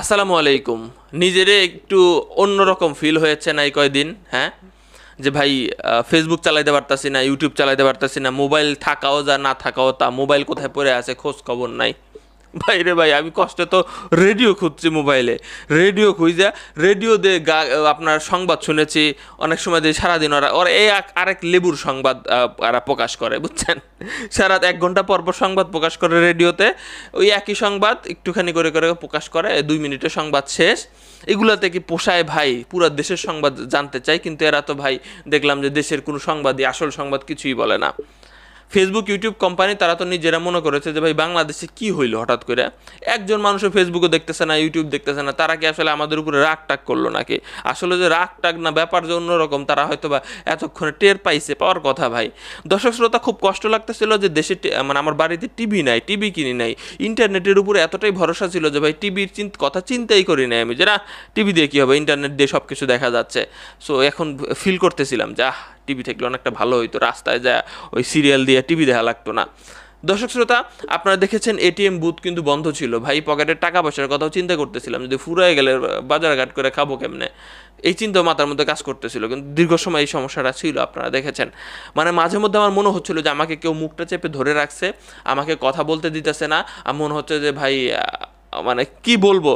আসসালামু আলাইকুম নিজেরে একটু অন্যরকম ফিল হয়েছে না এই কয়দিন হ্যাঁ যে ভাই ফেসবুক চালাইতে পারতাছি না ইউটিউব চালাইতে পারতাছি না মোবাইল থাকাও যা না থাকাও তা মোবাইল কোথায় পড়ে আছে খোঁজ খবর নাই ভাই রে ভাই আমি কষ্টে তো রেডিও খুঁজছি মোবাইলে রেডিও খুঁজে রেডিও দিয়ে গা আপনার সংবাদ শুনেছি অনেক সময় দিয়ে সারাদিন ওরা ওরা এই আরেক লেবুর সংবাদ ওরা প্রকাশ করে বুঝছেন সারা এক ঘন্টা পর পর সংবাদ প্রকাশ করে রেডিওতে ওই একই সংবাদ একটুখানি করে করে প্রকাশ করে দুই মিনিটের সংবাদ শেষ এগুলোতে কি পোষায় ভাই পুরা দেশের সংবাদ জানতে চাই কিন্তু এরা তো ভাই দেখলাম যে দেশের কোনো সংবাদই আসল সংবাদ কিছুই বলে না ফেসবুক ইউটিউব কোম্পানি তারা তো নিজেরা মনে করেছে যে ভাই বাংলাদেশে কি হইলো হঠাৎ করে একজন মানুষও ফেসবুকও দেখতেছে না ইউটিউব দেখতেছে না তারা কি আসলে আমাদের উপরে রাগ টাক করলো নাকি আসলে যে রাগ টাক না ব্যাপার যে অন্যরকম তারা হয়তো বা এতক্ষণে টের পাইছে পাওয়ার কথা ভাই দর্শক শ্রোতা খুব কষ্ট লাগতেছিল যে দেশে মানে আমার বাড়িতে টিভি নাই টিভি কিনি নাই ইন্টারনেটের উপরে এতটাই ভরসা ছিল যে ভাই টিভির কথা চিন্তাই করি নাই আমি যে না টিভি দিয়ে কী হবে ইন্টারনেট দিয়ে সব কিছু দেখা যাচ্ছে সো এখন ফিল করতেছিলাম যে টিভি থাকলে অনেকটা ভালো হইতো রাস্তায় যা ওই সিরিয়াল দিয়ে টিভি দেখা লাগতো না দর্শক শ্রোতা আপনারা দেখেছেন এটিএম বুথ কিন্তু বন্ধ ছিল ভাই পকেটের টাকা পয়সার কথাও চিন্তা করতেছিলাম যদি ফুরায় গেলে বাজারঘাট করে খাবো কেমনে এই চিন্তা মাথার মধ্যে কাজ করতেছিল কিন্তু দীর্ঘ সময় এই সমস্যাটা ছিল আপনারা দেখেছেন মানে মাঝে মধ্যে আমার মনে হচ্ছিল যে আমাকে কেউ মুখটা চেপে ধরে রাখছে আমাকে কথা বলতে দিতেছে না আমার মনে হচ্ছে যে ভাই মানে কি বলবো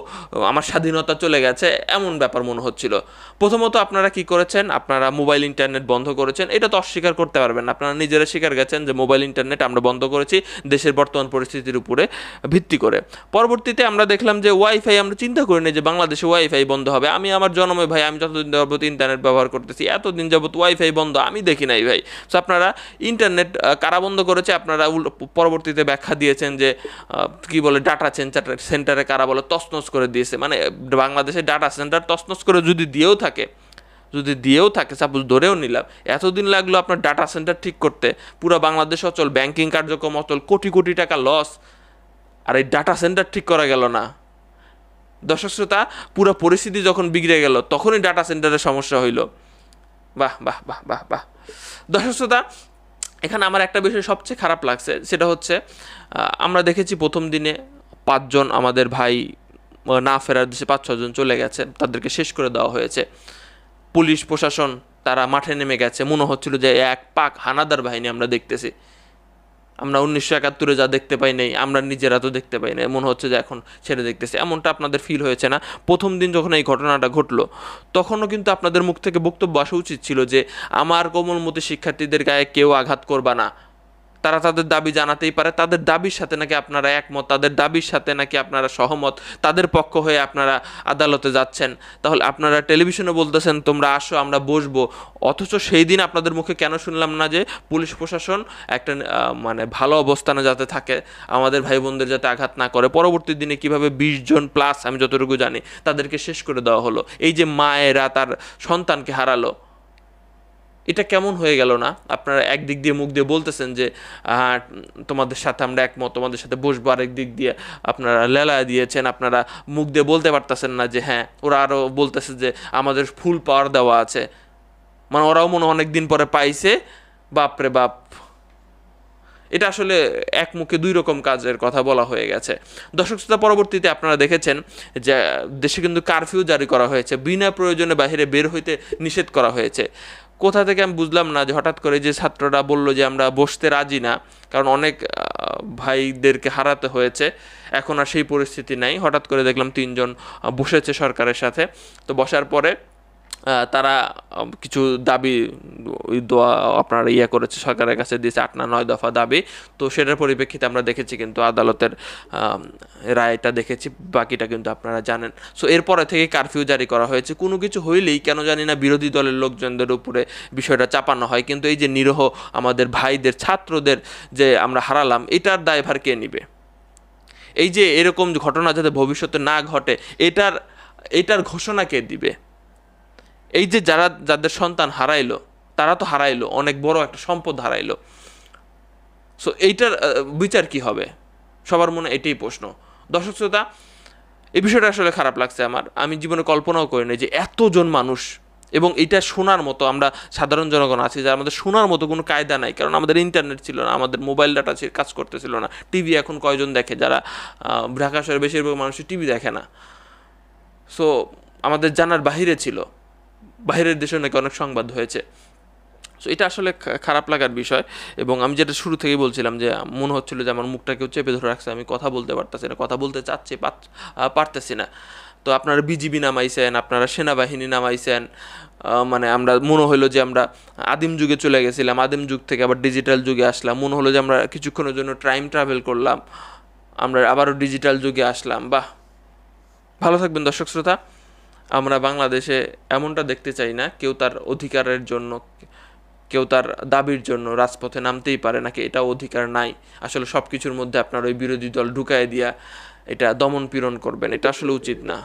আমার স্বাধীনতা চলে গেছে এমন ব্যাপার মনে হচ্ছিল প্রথমত আপনারা কি করেছেন আপনারা মোবাইল ইন্টারনেট বন্ধ করেছেন এটা তো অস্বীকার করতে পারবেন আপনারা নিজেরা স্বীকার গেছেন যে মোবাইল ইন্টারনেট আমরা বন্ধ করেছি দেশের বর্তমান পরিস্থিতির উপরে ভিত্তি করে পরবর্তীতে আমরা দেখলাম যে ওয়াইফাই আমরা চিন্তা করিনি যে বাংলাদেশে ওয়াইফাই বন্ধ হবে আমি আমার জন্মে ভাই আমি যতদিন যাবত ইন্টারনেট ব্যবহার করতেছি এতদিন যাবত ওয়াইফাই বন্ধ আমি দেখি নাই ভাই তো আপনারা ইন্টারনেট কারা বন্ধ করেছে আপনারা পরবর্তীতে ব্যাখ্যা দিয়েছেন যে কি বলে ডাটা সেন্টার সেন্টার সেন্টারে কারা বলে তসনস করে দিয়েছে মানে বাংলাদেশের ডাটা সেন্টার তসনস করে যদি দিয়েও থাকে যদি দিয়েও থাকে সাপোজ ধরেও নিলাম এতদিন লাগলো আপনার ডাটা সেন্টার ঠিক করতে পুরো বাংলাদেশ অচল ব্যাংকিং কার্যক্রম অচল কোটি কোটি টাকা লস আর এই ডাটা সেন্টার ঠিক করা গেল না দর্শক শ্রোতা পুরো পরিস্থিতি যখন বিগড়ে গেল তখনই ডাটা সেন্টারের সমস্যা হইল বাহ বাহ বাহ বাহ বাহ দর্শক শ্রোতা এখানে আমার একটা বিষয় সবচেয়ে খারাপ লাগছে সেটা হচ্ছে আমরা দেখেছি প্রথম দিনে পাঁচজন আমাদের ভাই না ফেরার দেশে পাঁচ ছজন চলে গেছে তাদেরকে শেষ করে দেওয়া হয়েছে পুলিশ প্রশাসন তারা মাঠে নেমে গেছে মনে হচ্ছিল যে এক পাক হানাদার বাহিনী আমরা দেখতেছি আমরা উনিশশো একাত্তরে যা দেখতে পাই নাই আমরা নিজেরা তো দেখতে পাই নাই মনে হচ্ছে যে এখন ছেড়ে দেখতেছি এমনটা আপনাদের ফিল হয়েছে না প্রথম দিন যখন এই ঘটনাটা ঘটলো তখনও কিন্তু আপনাদের মুখ থেকে বক্তব্য আসা উচিত ছিল যে আমার কোমলমতি শিক্ষার্থীদের গায়ে কেউ আঘাত করবা না তারা তাদের দাবি জানাতেই পারে তাদের দাবির সাথে নাকি আপনারা একমত তাদের দাবির সাথে নাকি আপনারা সহমত তাদের পক্ষ হয়ে আপনারা আদালতে যাচ্ছেন তাহলে আপনারা টেলিভিশনে বলতেছেন তোমরা আসো আমরা বসবো অথচ সেই দিন আপনাদের মুখে কেন শুনলাম না যে পুলিশ প্রশাসন একটা মানে ভালো অবস্থানে যাতে থাকে আমাদের ভাই বোনদের যাতে আঘাত না করে পরবর্তী দিনে কিভাবে বিশ জন প্লাস আমি যতটুকু জানি তাদেরকে শেষ করে দেওয়া হলো এই যে মায়েরা তার সন্তানকে হারালো এটা কেমন হয়ে গেল না আপনারা একদিক দিয়ে মুখ দিয়ে বলতেছেন যে তোমাদের সাথে আমরা একমত তোমাদের সাথে বসবো আরেক দিক দিয়ে আপনারা লেলায় দিয়েছেন আপনারা মুখ দিয়ে বলতে পারতেছেন না যে হ্যাঁ ওরা আরও বলতেছে যে আমাদের ফুল পাওয়ার দেওয়া আছে মানে ওরাও মনে অনেক দিন পরে পাইছে বাপরে বাপ এটা আসলে এক মুখে দুই রকম কাজের কথা বলা হয়ে গেছে দর্শক শ্রোতা পরবর্তীতে আপনারা দেখেছেন যে দেশে কিন্তু কারফিউ জারি করা হয়েছে বিনা প্রয়োজনে বাহিরে বের হইতে নিষেধ করা হয়েছে কোথা থেকে আমি বুঝলাম না যে হঠাৎ করে যে ছাত্ররা বলল যে আমরা বসতে রাজি না কারণ অনেক ভাইদেরকে হারাতে হয়েছে এখন আর সেই পরিস্থিতি নাই হঠাৎ করে দেখলাম তিনজন বসেছে সরকারের সাথে তো বসার পরে তারা কিছু দাবি দোয়া আপনার ইয়ে করেছে সরকারের কাছে দিয়েছে আট না নয় দফা দাবি তো সেটার পরিপ্রেক্ষিতে আমরা দেখেছি কিন্তু আদালতের রায়টা দেখেছি বাকিটা কিন্তু আপনারা জানেন সো এরপরে থেকে কারফিউ জারি করা হয়েছে কোনো কিছু হইলেই কেন জানি না বিরোধী দলের লোকজনদের উপরে বিষয়টা চাপানো হয় কিন্তু এই যে নিরহ আমাদের ভাইদের ছাত্রদের যে আমরা হারালাম এটার দায়ভার কে নিবে এই যে এরকম ঘটনা যাতে ভবিষ্যতে না ঘটে এটার এটার ঘোষণা কে দিবে এই যে যারা যাদের সন্তান হারাইলো তারা তো হারাইলো অনেক বড় একটা সম্পদ হারাইলো সো এইটার বিচার কি হবে সবার মনে এটাই প্রশ্ন দর্শক শ্রোতা এই বিষয়টা আসলে খারাপ লাগছে আমার আমি জীবনে কল্পনাও করিনি যে এতজন মানুষ এবং এটা শোনার মতো আমরা সাধারণ জনগণ আছি যার আমাদের শোনার মতো কোনো কায়দা নাই কারণ আমাদের ইন্টারনেট ছিল না আমাদের মোবাইল ডাটা কাজ করতেছিল না টিভি এখন কয়জন দেখে যারা ঢাকা শহরে বেশিরভাগ মানুষের টিভি দেখে না সো আমাদের জানার বাহিরে ছিল বাইরের দেশে নাকি অনেক সংবাদ হয়েছে সো এটা আসলে খারাপ লাগার বিষয় এবং আমি যেটা শুরু থেকেই বলছিলাম যে মনে হচ্ছিল যে আমার মুখটা কেউ চেপে ধরে রাখছে আমি কথা বলতে পারতেছি না কথা বলতে চাচ্ছি পারতেছি না তো আপনারা বিজিবি নামাইছেন আপনারা সেনাবাহিনী নামাইছেন মানে আমরা মনে হলো যে আমরা আদিম যুগে চলে গেছিলাম আদিম যুগ থেকে আবার ডিজিটাল যুগে আসলাম মনে হলো যে আমরা কিছুক্ষণের জন্য টাইম ট্রাভেল করলাম আমরা আবারও ডিজিটাল যুগে আসলাম বাহ ভালো থাকবেন দর্শক শ্রোতা আমরা বাংলাদেশে এমনটা দেখতে চাই না কেউ তার অধিকারের জন্য কেউ তার দাবির জন্য রাজপথে নামতেই পারে নাকি এটা অধিকার নাই আসলে সব কিছুর মধ্যে আপনার ওই বিরোধী দল ঢুকায় দিয়া এটা দমন পীড়ন করবেন এটা আসলে উচিত না